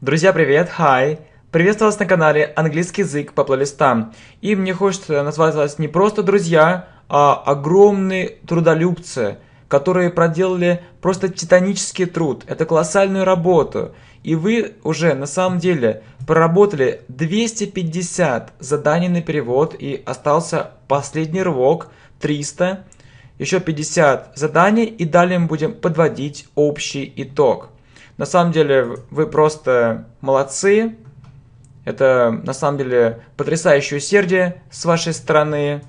Друзья, привет, hi! Приветствую вас на канале «Английский язык по плейлистам». И мне хочется назвать вас не просто друзья, а огромные трудолюбцы, которые проделали просто титанический труд, это колоссальную работу. И вы уже на самом деле проработали 250 заданий на перевод и остался последний рывок 300, еще 50 заданий и далее мы будем подводить общий итог. На самом деле вы просто молодцы. Это на самом деле потрясающее усердие с вашей стороны.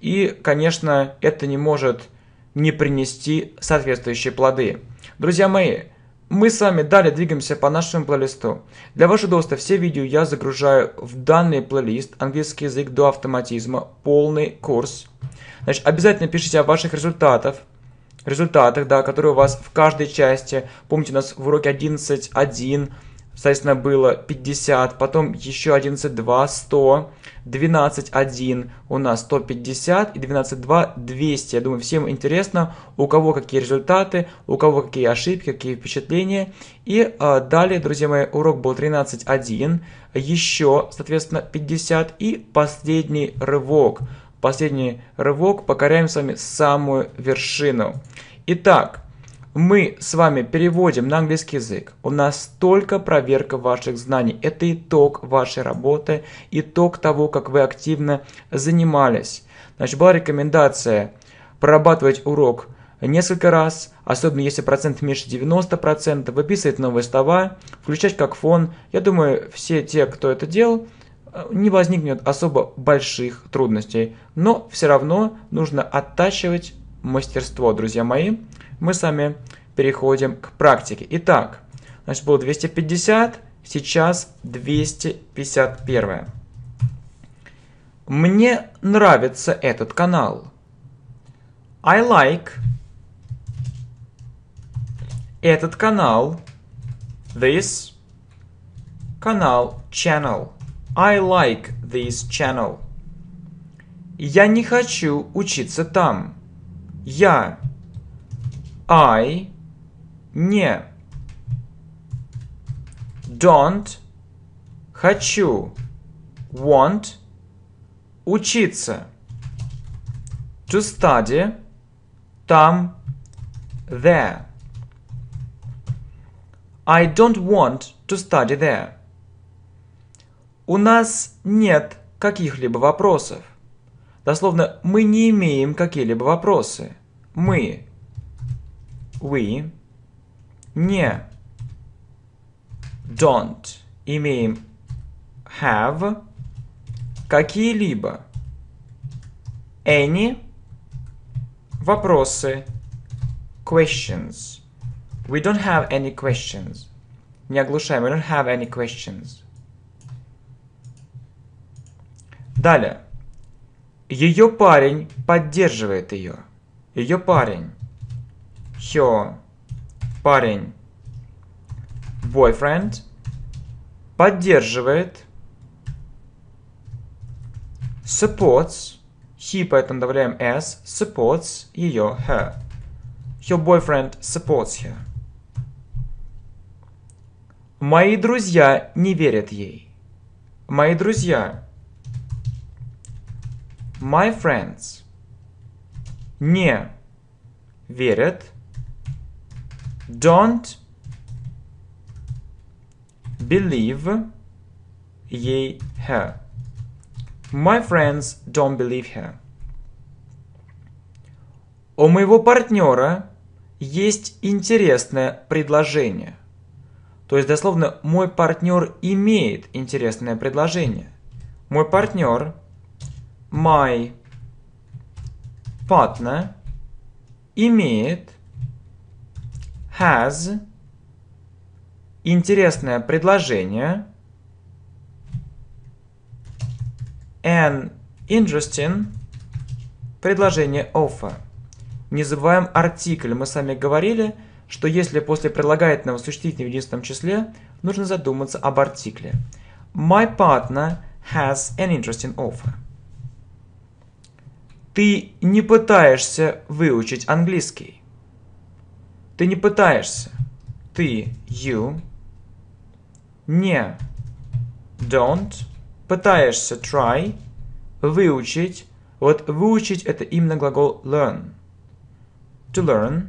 И, конечно, это не может не принести соответствующие плоды. Друзья мои, мы с вами далее двигаемся по нашему плейлисту. Для вашего доступа все видео я загружаю в данный плейлист «Английский язык до автоматизма. Полный курс». Значит, обязательно пишите о ваших результатах, результатах, да, которые у вас в каждой части. Помните, у нас в уроке 11.1, соответственно, было 50, потом еще 11.2, 100, 12.1 у нас 150 и 12.2 200. Я думаю, всем интересно, у кого какие результаты, у кого какие ошибки, какие впечатления. И э, далее, друзья мои, урок был 13.1, еще, соответственно, 50 и последний рывок последний рывок покоряем с вами самую вершину. Итак, мы с вами переводим на английский язык. У нас только проверка ваших знаний. Это итог вашей работы, итог того, как вы активно занимались. Значит, была рекомендация прорабатывать урок несколько раз, особенно если процент меньше 90%, выписывать новые слова, включать как фон. Я думаю, все те, кто это делал, не возникнет особо больших трудностей, но все равно нужно оттачивать мастерство, друзья мои. Мы с вами переходим к практике. Итак, значит, было 250, сейчас 251. Мне нравится этот канал. I like этот канал, this канал, channel. I like this channel. Я не хочу учиться там. Я. I. Не. Don't. Хочу. Want. Учиться. To study. Там. There. I don't want to study there. У нас нет каких-либо вопросов. Дословно, мы не имеем какие-либо вопросы. Мы. We. Не. Don't. Имеем have. Какие-либо. Any. Вопросы. Questions. We don't have any questions. Не оглушаем. We don't have any questions. Далее. Ее парень поддерживает ее. Ее парень. Her парень. Boyfriend. Поддерживает. Supports. He, поэтому добавляем s. Supports ее, her. Her boyfriend supports her. Мои друзья не верят ей. Мои друзья my friends не верят don't believe ей her. My friends don't believe her. У моего партнера есть интересное предложение. То есть, дословно, мой партнер имеет интересное предложение. Мой партнер my partner имеет has интересное предложение an interesting предложение offer. Не забываем артикль. Мы сами говорили, что если после прилагательного существительного в единственном числе, нужно задуматься об артикле. My partner has an interesting offer. Ты не пытаешься выучить английский. Ты не пытаешься. Ты you не don't пытаешься try выучить. Вот выучить это именно глагол learn. To learn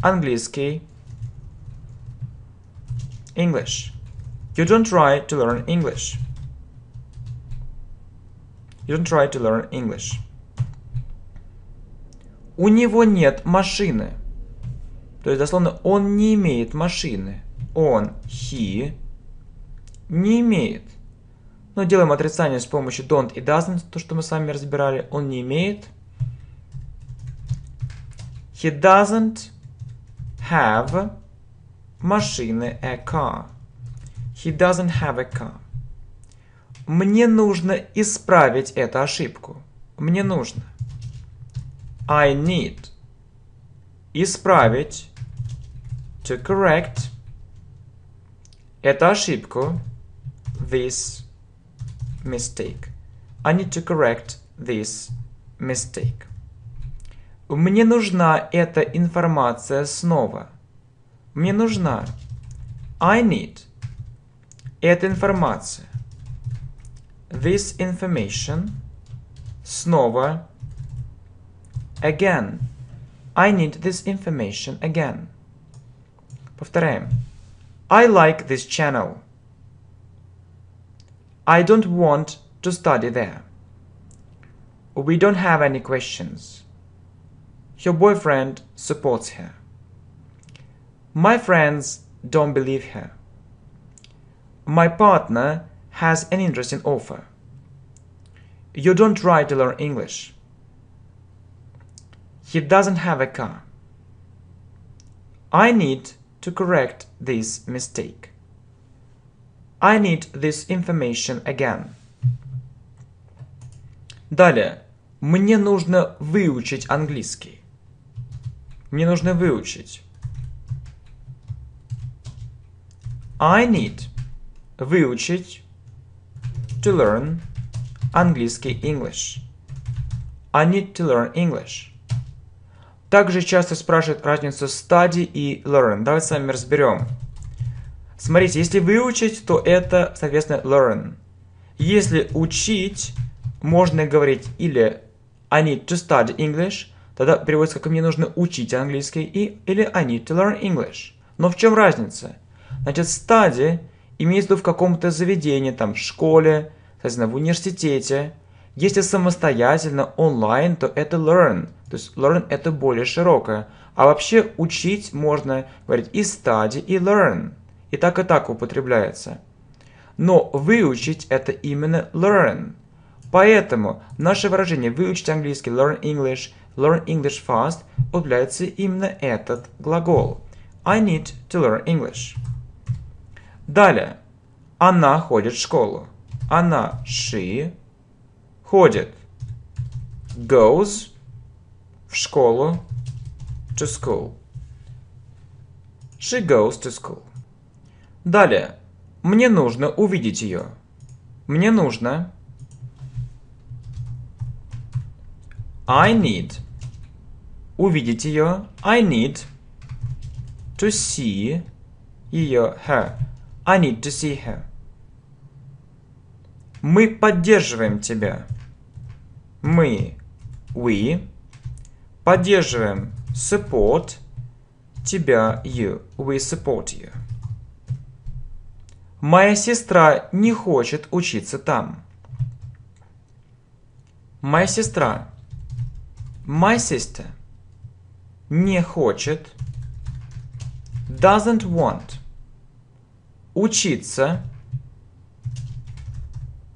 английский English. You don't try to learn English. You don't try to learn English. У него нет машины. То есть, дословно, он не имеет машины. Он, he, не имеет. Но делаем отрицание с помощью don't и doesn't, то, что мы с вами разбирали. Он не имеет. He doesn't have машины, a car. He doesn't have a car. Мне нужно исправить эту ошибку. Мне нужно. I need. Исправить. To correct. Эту ошибку. This mistake. I need to correct this mistake. Мне нужна эта информация снова. Мне нужна. I need. Эта информация. this information снова again. I need this information again. Повторяем. I like this channel. I don't want to study there. We don't have any questions. Her boyfriend supports her. My friends don't believe her. My partner has an interesting offer. You don't try to learn English. He doesn't have a car. I need to correct this mistake. I need this information again. Далее. Мне нужно выучить английский. Мне нужно выучить. I need выучить to learn английский English. I need to learn English. Также часто спрашивают разницу study и learn. Давайте с вами разберем. Смотрите, если выучить, то это, соответственно, learn. Если учить, можно говорить или I need to study English, тогда переводится как «мне нужно учить английский» и, или I need to learn English. Но в чем разница? Значит, study Имеется в виду в каком-то заведении, там, в школе, соответственно, в университете. Если самостоятельно, онлайн, то это learn. То есть learn это более широкое. А вообще учить можно говорить и study, и learn. И так и так употребляется. Но выучить это именно learn. Поэтому наше выражение «выучить английский» learn English, learn English fast употребляется именно этот глагол. I need to learn English. Далее. Она ходит в школу. Она, she, ходит, goes в школу, to school. She goes to school. Далее. Мне нужно увидеть ее. Мне нужно... I need. Увидеть ее. I need to see ее, her. I need to see her. Мы поддерживаем тебя. Мы, we, поддерживаем, support, тебя, you, we support you. Моя сестра не хочет учиться там. Моя сестра, my sister, не хочет, doesn't want – учиться,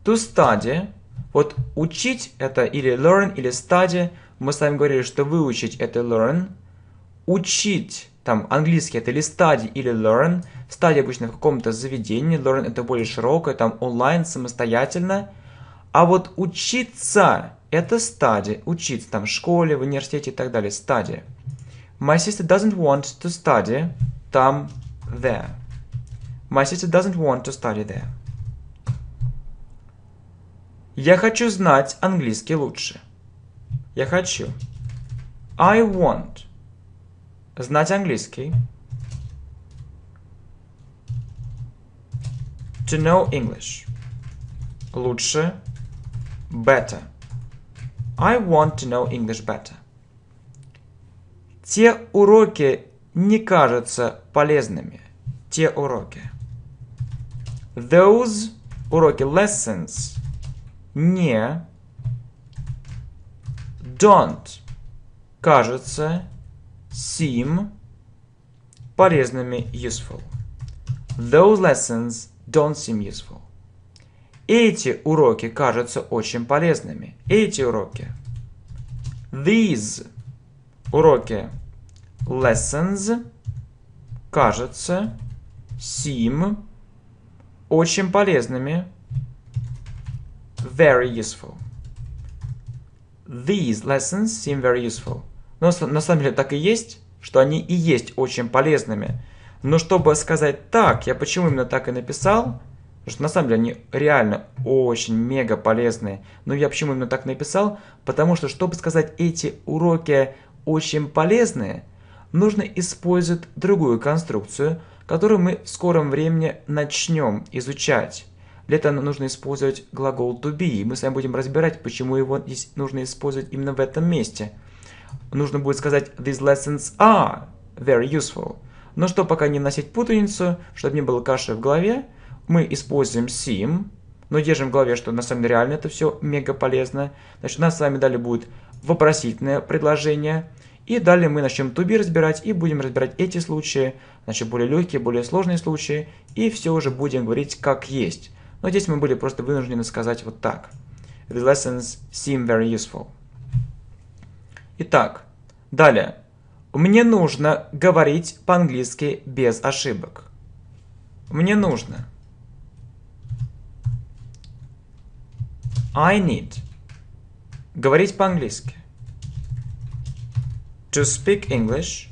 to study. Вот учить это или learn, или study. Мы с вами говорили, что выучить это learn. Учить, там английский это или study, или learn. Study обычно в каком-то заведении, learn это более широкое, там онлайн, самостоятельно. А вот учиться это study, учиться там в школе, в университете и так далее, study. My sister doesn't want to study, там there. My sister doesn't want to study there. Я хочу знать английский лучше. Я хочу. I want. Знать английский. To know English. Лучше. Better. I want to know English better. Те уроки не кажутся полезными. Те уроки. Those уроки lessons не don't кажется seem полезными useful. Those lessons don't seem useful. Эти уроки кажутся очень полезными. Эти уроки. These уроки lessons кажется seem очень полезными. Very useful. These lessons seem very useful. Но на самом деле так и есть, что они и есть очень полезными. Но чтобы сказать так, я почему именно так и написал, потому что на самом деле они реально очень мега полезные. Но я почему именно так написал? Потому что, чтобы сказать эти уроки очень полезные, нужно использовать другую конструкцию – который мы в скором времени начнем изучать. Для этого нужно использовать глагол to be. мы с вами будем разбирать, почему его здесь нужно использовать именно в этом месте. Нужно будет сказать these lessons are very useful. Но чтобы пока не носить путаницу, чтобы не было каши в голове, мы используем sim, но держим в голове, что на самом деле реально это все мега полезно. Значит, у нас с вами далее будет вопросительное предложение. И далее мы начнем to be разбирать и будем разбирать эти случаи, значит более легкие, более сложные случаи, и все уже будем говорить как есть. Но здесь мы были просто вынуждены сказать вот так. The lessons seem very useful. Итак, далее. Мне нужно говорить по-английски без ошибок. Мне нужно. I need. Говорить по-английски. To speak English.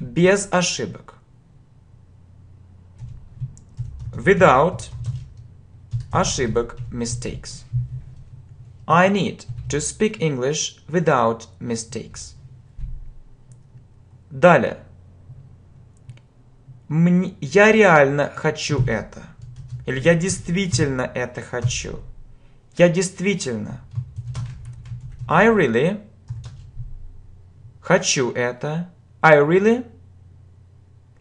Без ошибок. without ошибок, mistakes. I need to speak English without mistakes. Далее. Мне, я реально хочу это. Или я действительно это хочу. Я действительно. I really хочу это. I really.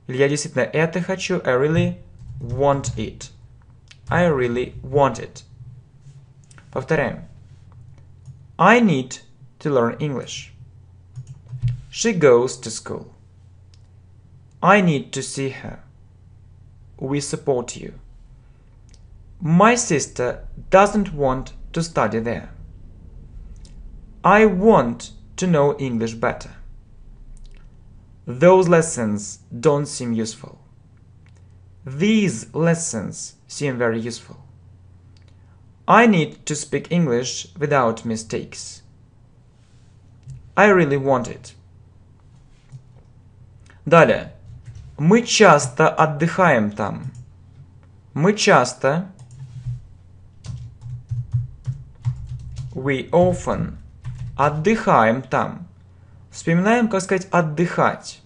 Или я действительно это хочу. I really want it. I really want it. Повторяем. I need to learn English. She goes to school. I need to see her. We support you. My sister doesn't want to study there. I want to know English better. Those lessons don't seem useful. These lessons seem very useful. I need to speak English without mistakes. I really want it. Далее. Мы часто отдыхаем там. Мы часто We often отдыхаем там. Вспоминаем, как сказать отдыхать.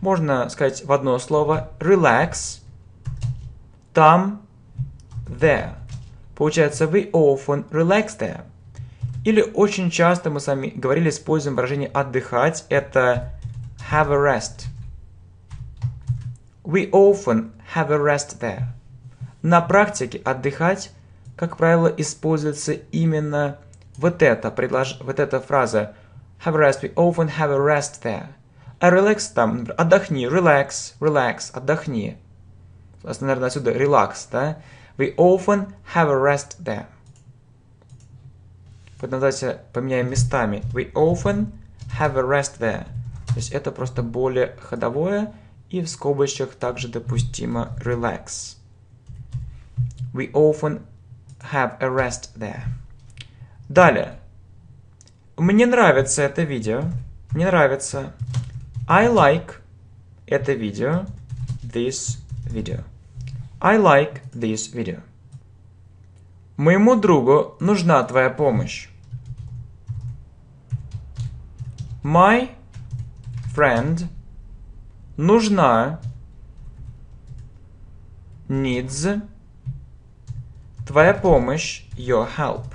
можно сказать в одно слово relax, там, there. Получается, we often relax there. Или очень часто мы с вами говорили, используем выражение отдыхать, это have a rest. We often have a rest there. На практике отдыхать, как правило, используется именно вот эта, предлож... вот эта фраза have a rest, we often have a rest there а relax там, отдохни, relax, relax, отдохни. У вас, наверное, отсюда relax, да? We often have a rest there. Вот давайте поменяем местами. We often have a rest there. То есть это просто более ходовое, и в скобочках также допустимо relax. We often have a rest there. Далее. Мне нравится это видео. Мне нравится. I like это видео, this video. I like this video. Моему другу нужна твоя помощь. My friend нужна needs твоя помощь your help.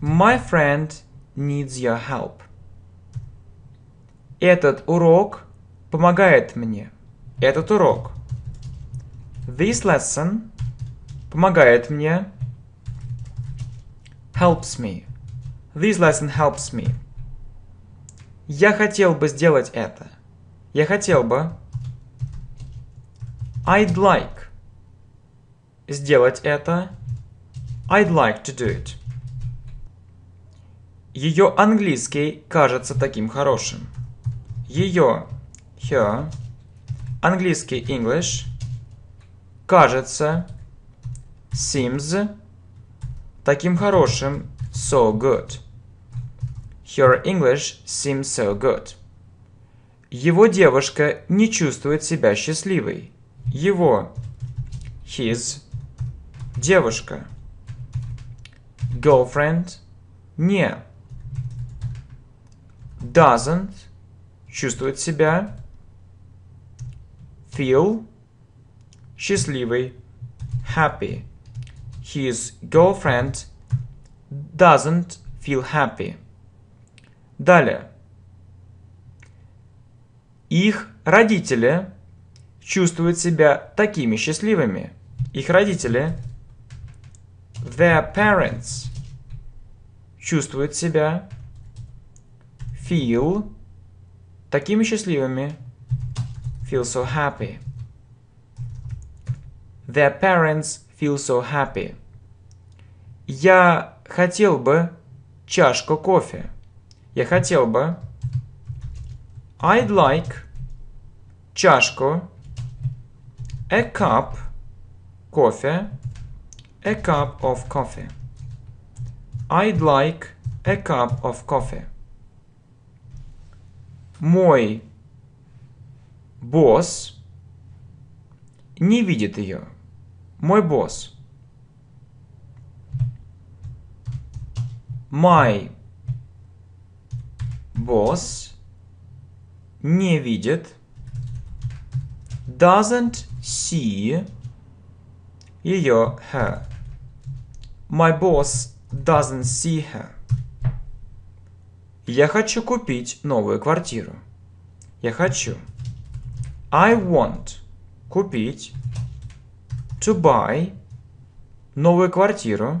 My friend needs your help. Этот урок помогает мне. Этот урок. This lesson помогает мне. Helps me. This lesson helps me. Я хотел бы сделать это. Я хотел бы. I'd like сделать это. I'd like to do it. Ее английский кажется таким хорошим ее, her, английский English, кажется, seems, таким хорошим, so good. Her English seems so good. Его девушка не чувствует себя счастливой. Его. His. Девушка. Girlfriend. Не. Doesn't чувствовать себя feel счастливый happy. His girlfriend doesn't feel happy. Далее. Их родители чувствуют себя такими счастливыми. Их родители their parents чувствуют себя feel такими счастливыми feel so happy. Their parents feel so happy. Я хотел бы чашку кофе. Я хотел бы I'd like чашку a cup кофе a cup of coffee. I'd like a cup of coffee мой босс не видит ее. Мой босс. My boss не видит doesn't see ее her. My boss doesn't see her. Я хочу купить новую квартиру. Я хочу. I want купить to buy новую квартиру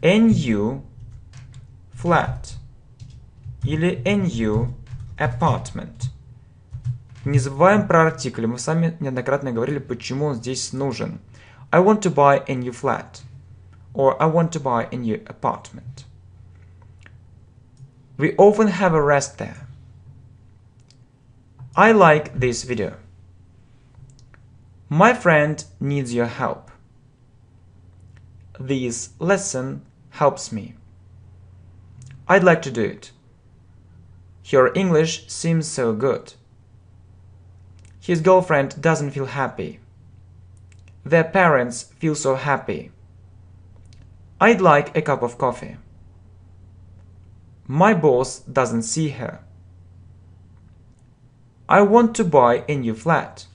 NU flat или NU apartment. Не забываем про артикль. Мы сами неоднократно говорили, почему он здесь нужен. I want to buy a new flat. Or I want to buy a new apartment. we often have a rest there. I like this video. My friend needs your help. This lesson helps me. I'd like to do it. Your English seems so good. His girlfriend doesn't feel happy. Their parents feel so happy. I'd like a cup of coffee. My boss doesn't see her. I want to buy a new flat.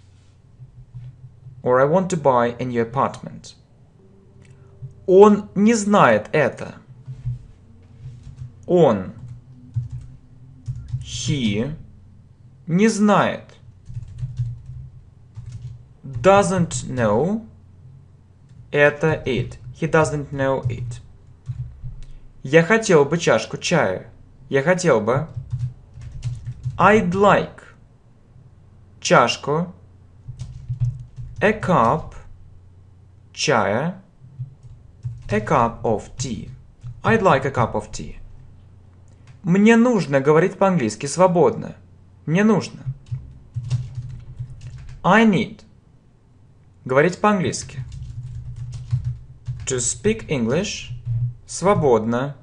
Or I want to buy a new apartment. Он не знает это. Он. He. Не знает. Doesn't know. Это it. He doesn't know it. Я хотел бы чашку чая. Я хотел бы... I'd like. Чашку. A cup. Чая. A cup of tea. I'd like a cup of tea. Мне нужно говорить по-английски свободно. Мне нужно. I need. Говорить по-английски. To speak English – Свободно.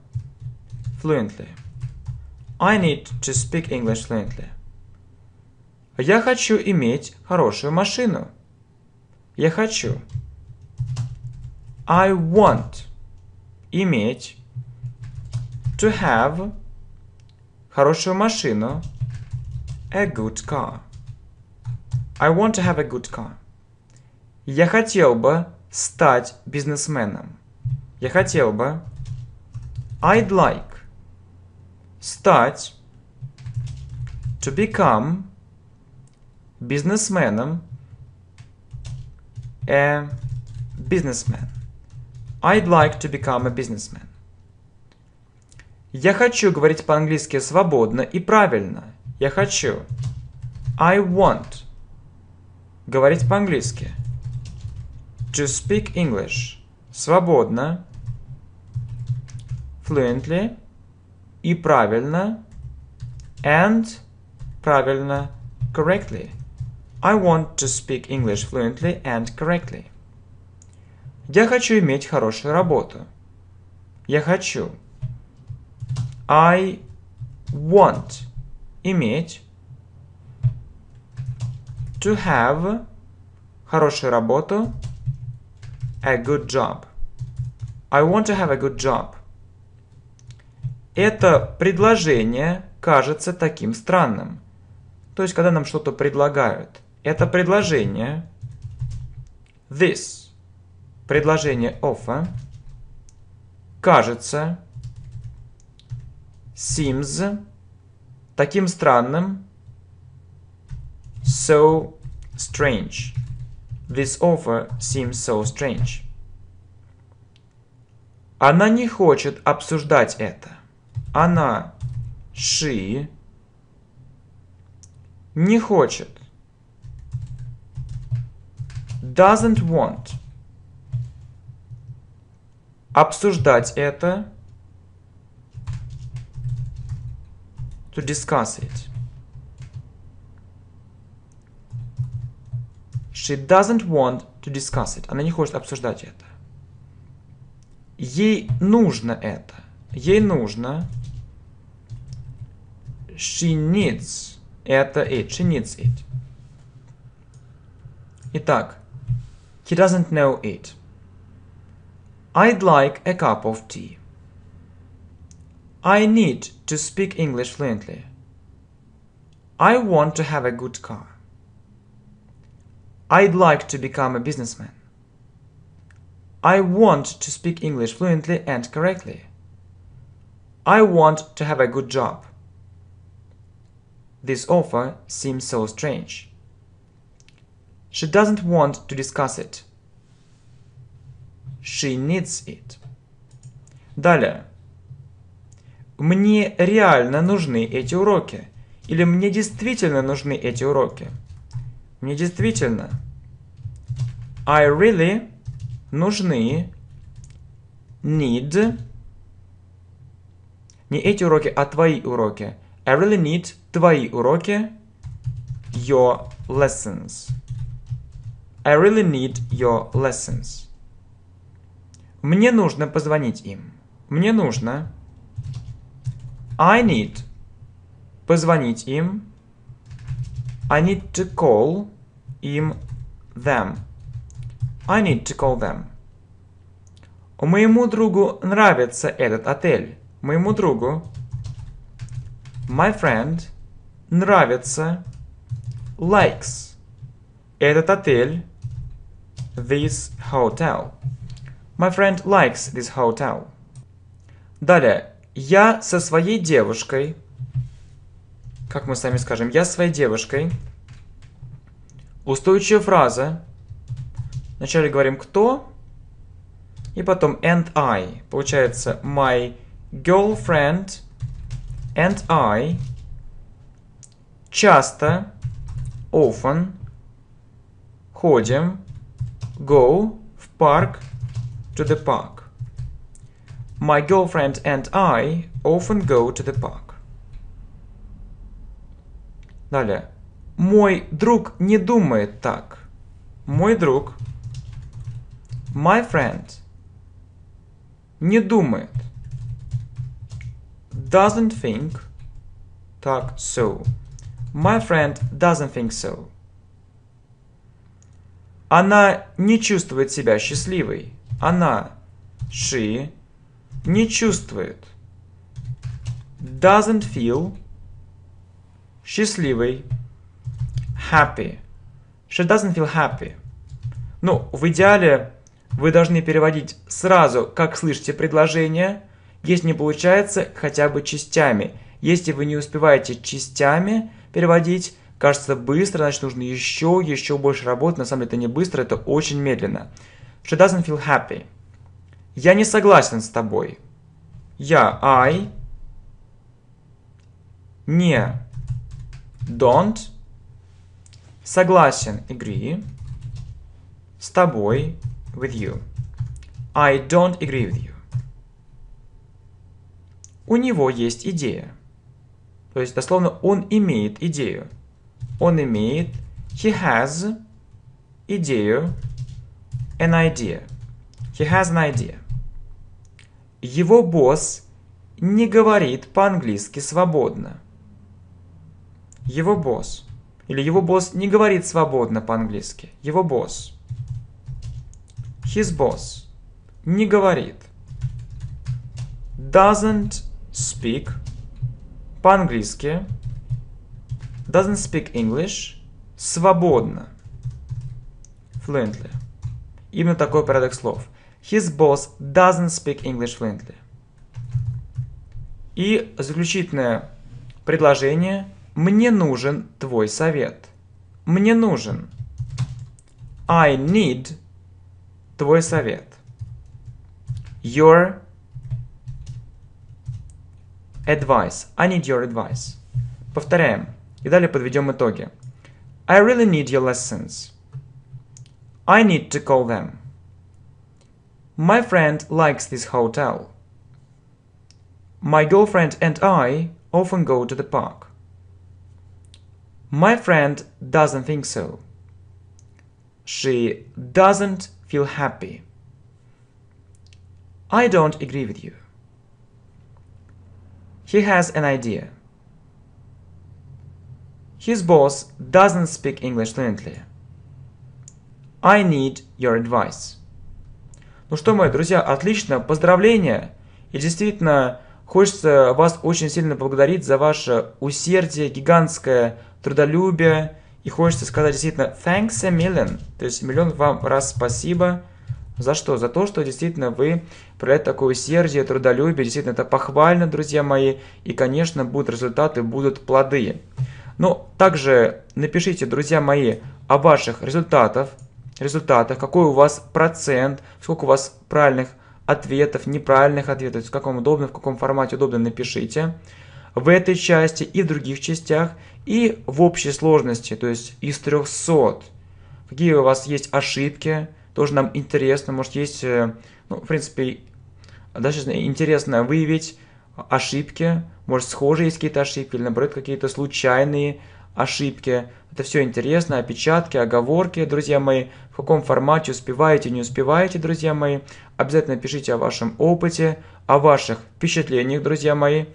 Fluently. I need to speak English fluently. Я хочу иметь хорошую машину. Я хочу. I want. Иметь. To have. Хорошую машину. A good car. I want to have a good car. Я хотел бы стать бизнесменом. Я хотел бы I'd like. Стать. To become. Бизнесменом. A businessman. I'd like to become a businessman. Я хочу говорить по-английски свободно и правильно. Я хочу. I want. Говорить по-английски. To speak English. Свободно. fluently и правильно and правильно correctly. I want to speak English fluently and correctly. Я хочу иметь хорошую работу. Я хочу. I want иметь to have хорошую работу a good job. I want to have a good job. это предложение кажется таким странным. То есть, когда нам что-то предлагают. Это предложение this, предложение offer а, кажется seems таким странным so strange. This offer seems so strange. Она не хочет обсуждать это она ши не хочет. Doesn't want. Обсуждать это. To discuss it. She doesn't want to discuss it. Она не хочет обсуждать это. Ей нужно это. Ей нужно... She needs. Это it. She needs it. Итак, he doesn't know it. I'd like a cup of tea. I need to speak English fluently. I want to have a good car. I'd like to become a businessman. I want to speak English fluently and correctly. I want to have a good job. This offer seems so strange. She doesn't want to discuss it. She needs it. Далее. Мне реально нужны эти уроки. Или мне действительно нужны эти уроки. Мне действительно. I really нужны need не эти уроки, а твои уроки. I really need твои уроки. Your lessons. I really need your lessons. Мне нужно позвонить им. Мне нужно. I need позвонить им. I need to call им them. I need to call them. Моему другу нравится этот отель моему другу, my friend, нравится, likes, этот отель, this hotel. My friend likes this hotel. Далее. Я со своей девушкой. Как мы сами скажем, я со своей девушкой. Устойчивая фраза. Вначале говорим кто, и потом and I. Получается my girlfriend and I часто, often, ходим, go, в парк, to the park. My girlfriend and I often go to the park. Далее. Мой друг не думает так. Мой друг, my friend, не думает. doesn't think так so. My friend doesn't think so. Она не чувствует себя счастливой. Она she не чувствует doesn't feel счастливой happy. She doesn't feel happy. Ну, в идеале вы должны переводить сразу, как слышите предложение – если не получается, хотя бы частями. Если вы не успеваете частями переводить, кажется быстро, значит нужно еще, еще больше работы. На самом деле это не быстро, это очень медленно. She doesn't feel happy. Я не согласен с тобой. Я I не don't согласен agree с тобой with you. I don't agree with you у него есть идея. То есть дословно он имеет идею. Он имеет, he has идею, an idea. He has an idea. Его босс не говорит по-английски свободно. Его босс. Или его босс не говорит свободно по-английски. Его босс. His boss. Не говорит. Doesn't speak по-английски, doesn't speak English, свободно, fluently. Именно такой порядок слов. His boss doesn't speak English fluently. И заключительное предложение. Мне нужен твой совет. Мне нужен. I need твой совет. Your Advice. I need your advice. Повторяем. И далее подведем итоги. I really need your lessons. I need to call them. My friend likes this hotel. My girlfriend and I often go to the park. My friend doesn't think so. She doesn't feel happy. I don't agree with you. He has an idea. His boss doesn't speak English fluently. I need your advice. Ну что, мои друзья, отлично, поздравления! И действительно, хочется вас очень сильно поблагодарить за ваше усердие, гигантское трудолюбие. И хочется сказать действительно thanks a million, то есть миллион вам раз спасибо. За что? За то, что действительно вы проявляете такое усердие, трудолюбие. Действительно, это похвально, друзья мои. И, конечно, будут результаты, будут плоды. Но также напишите, друзья мои, о ваших результатах, результатах, какой у вас процент, сколько у вас правильных ответов, неправильных ответов, в каком удобно, в каком формате удобно напишите в этой части и в других частях, и в общей сложности, то есть из 300. Какие у вас есть ошибки, тоже нам интересно, может есть, э, ну, в принципе, достаточно интересно выявить ошибки, может схожие есть какие-то ошибки, или наоборот какие-то случайные ошибки. Это все интересно, опечатки, оговорки, друзья мои, в каком формате успеваете, не успеваете, друзья мои. Обязательно пишите о вашем опыте, о ваших впечатлениях, друзья мои.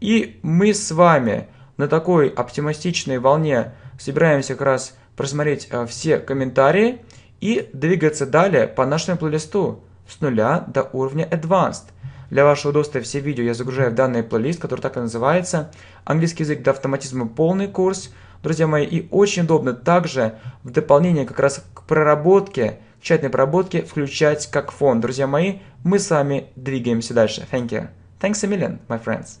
И мы с вами на такой оптимистичной волне собираемся как раз просмотреть э, все комментарии – и двигаться далее по нашему плейлисту с нуля до уровня Advanced. Для вашего удобства все видео я загружаю в данный плейлист, который так и называется. Английский язык до автоматизма полный курс. Друзья мои, и очень удобно также в дополнение как раз к проработке, к тщательной проработке включать как фон. Друзья мои, мы с вами двигаемся дальше. Thank you. Thanks a million, my friends.